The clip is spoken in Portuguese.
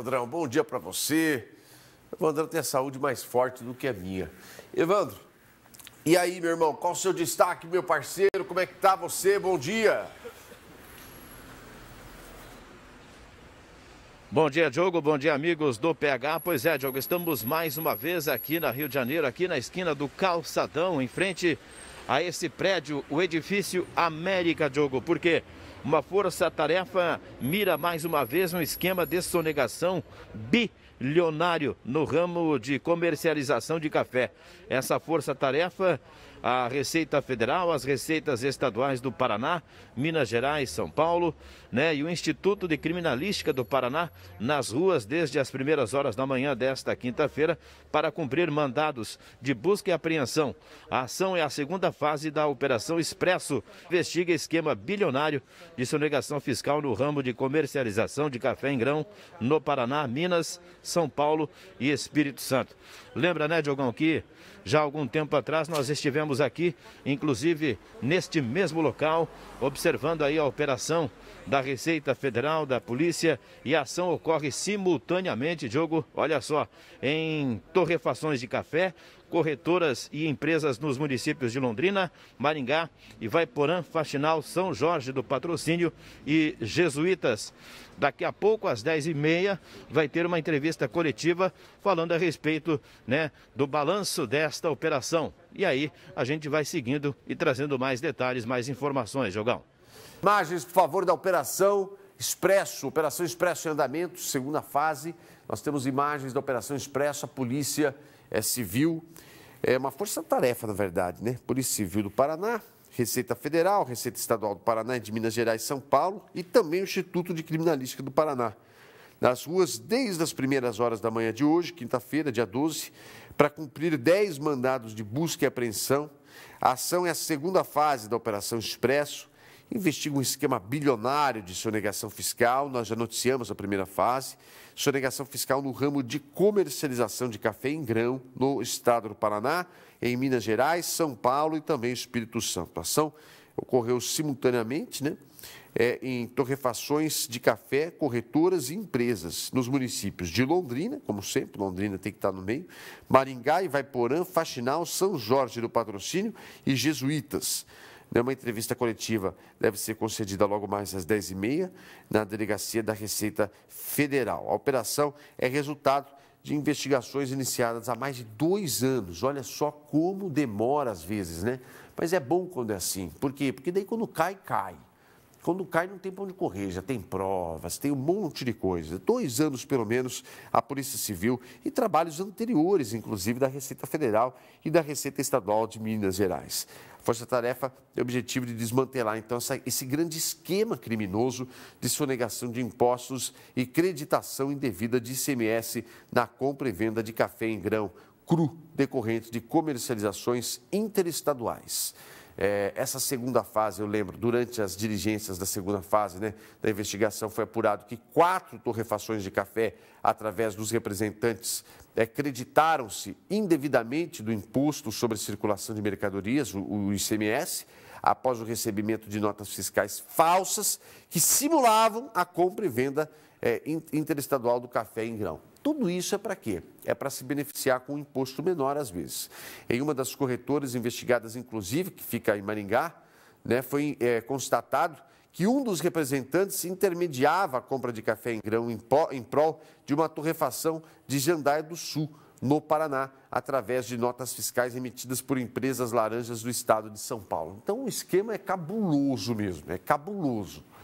Evandrão, bom dia para você. Evandrão tem a saúde mais forte do que a minha. Evandro, e aí, meu irmão, qual o seu destaque, meu parceiro? Como é que tá você? Bom dia. Bom dia, Diogo. Bom dia, amigos do PH. Pois é, Diogo, estamos mais uma vez aqui na Rio de Janeiro, aqui na esquina do Calçadão, em frente a esse prédio, o edifício América Diogo, porque uma força-tarefa mira mais uma vez no esquema de sonegação bi Leonário no ramo de comercialização de café. Essa força-tarefa, a Receita Federal, as receitas estaduais do Paraná, Minas Gerais, São Paulo, né, e o Instituto de Criminalística do Paraná nas ruas desde as primeiras horas da manhã desta quinta-feira para cumprir mandados de busca e apreensão. A ação é a segunda fase da Operação Expresso, investiga esquema bilionário de sonegação fiscal no ramo de comercialização de café em grão no Paraná, Minas, são Paulo e Espírito Santo. Lembra, né, Diogão, que já há algum tempo atrás nós estivemos aqui, inclusive neste mesmo local, observando aí a operação da Receita Federal, da Polícia, e a ação ocorre simultaneamente, Diogo, olha só, em torrefações de café, corretoras e empresas nos municípios de Londrina, Maringá, e Ivaiporã, Faxinal, São Jorge do Patrocínio e Jesuítas. Daqui a pouco, às 10h30, vai ter uma entrevista entrevista coletiva falando a respeito né, do balanço desta operação. E aí a gente vai seguindo e trazendo mais detalhes, mais informações, Jogão. Imagens, por favor, da operação Expresso, Operação Expresso em andamento, segunda fase. Nós temos imagens da Operação Expresso, a polícia é civil, é uma força-tarefa, na verdade, né? Polícia Civil do Paraná, Receita Federal, Receita Estadual do Paraná, de Minas Gerais São Paulo e também o Instituto de Criminalística do Paraná nas ruas desde as primeiras horas da manhã de hoje, quinta-feira, dia 12, para cumprir 10 mandados de busca e apreensão. A ação é a segunda fase da Operação Expresso. Investiga um esquema bilionário de sonegação fiscal. Nós já noticiamos a primeira fase. Sonegação fiscal no ramo de comercialização de café em grão no estado do Paraná, em Minas Gerais, São Paulo e também Espírito Santo. A ação ocorreu simultaneamente né, é, em torrefações de café, corretoras e empresas nos municípios de Londrina, como sempre, Londrina tem que estar no meio, Maringá, Vaiporã, Faxinal, São Jorge do Patrocínio e Jesuítas. Né, uma entrevista coletiva deve ser concedida logo mais às 10h30 na Delegacia da Receita Federal. A operação é resultado de investigações iniciadas há mais de dois anos. Olha só como demora às vezes, né? Mas é bom quando é assim. Por quê? Porque daí quando cai, cai. Quando cai, não tem para onde correr, já tem provas, tem um monte de coisa. Dois anos, pelo menos, a Polícia Civil e trabalhos anteriores, inclusive, da Receita Federal e da Receita Estadual de Minas Gerais. A Força Tarefa tem o objetivo de desmantelar, então, essa, esse grande esquema criminoso de sonegação de impostos e creditação indevida de ICMS na compra e venda de café em grão, cru decorrente de comercializações interestaduais. É, essa segunda fase, eu lembro, durante as diligências da segunda fase né, da investigação, foi apurado que quatro torrefações de café, através dos representantes, é, creditaram-se indevidamente do imposto sobre circulação de mercadorias, o, o ICMS, após o recebimento de notas fiscais falsas que simulavam a compra e venda é, interestadual do café em grão. Tudo isso é para quê? É para se beneficiar com um imposto menor às vezes. Em uma das corretoras investigadas, inclusive, que fica em Maringá, né, foi é, constatado que um dos representantes intermediava a compra de café em grão em, em prol de uma torrefação de Jandaia do Sul, no Paraná, através de notas fiscais emitidas por empresas laranjas do estado de São Paulo. Então, o esquema é cabuloso mesmo, é cabuloso.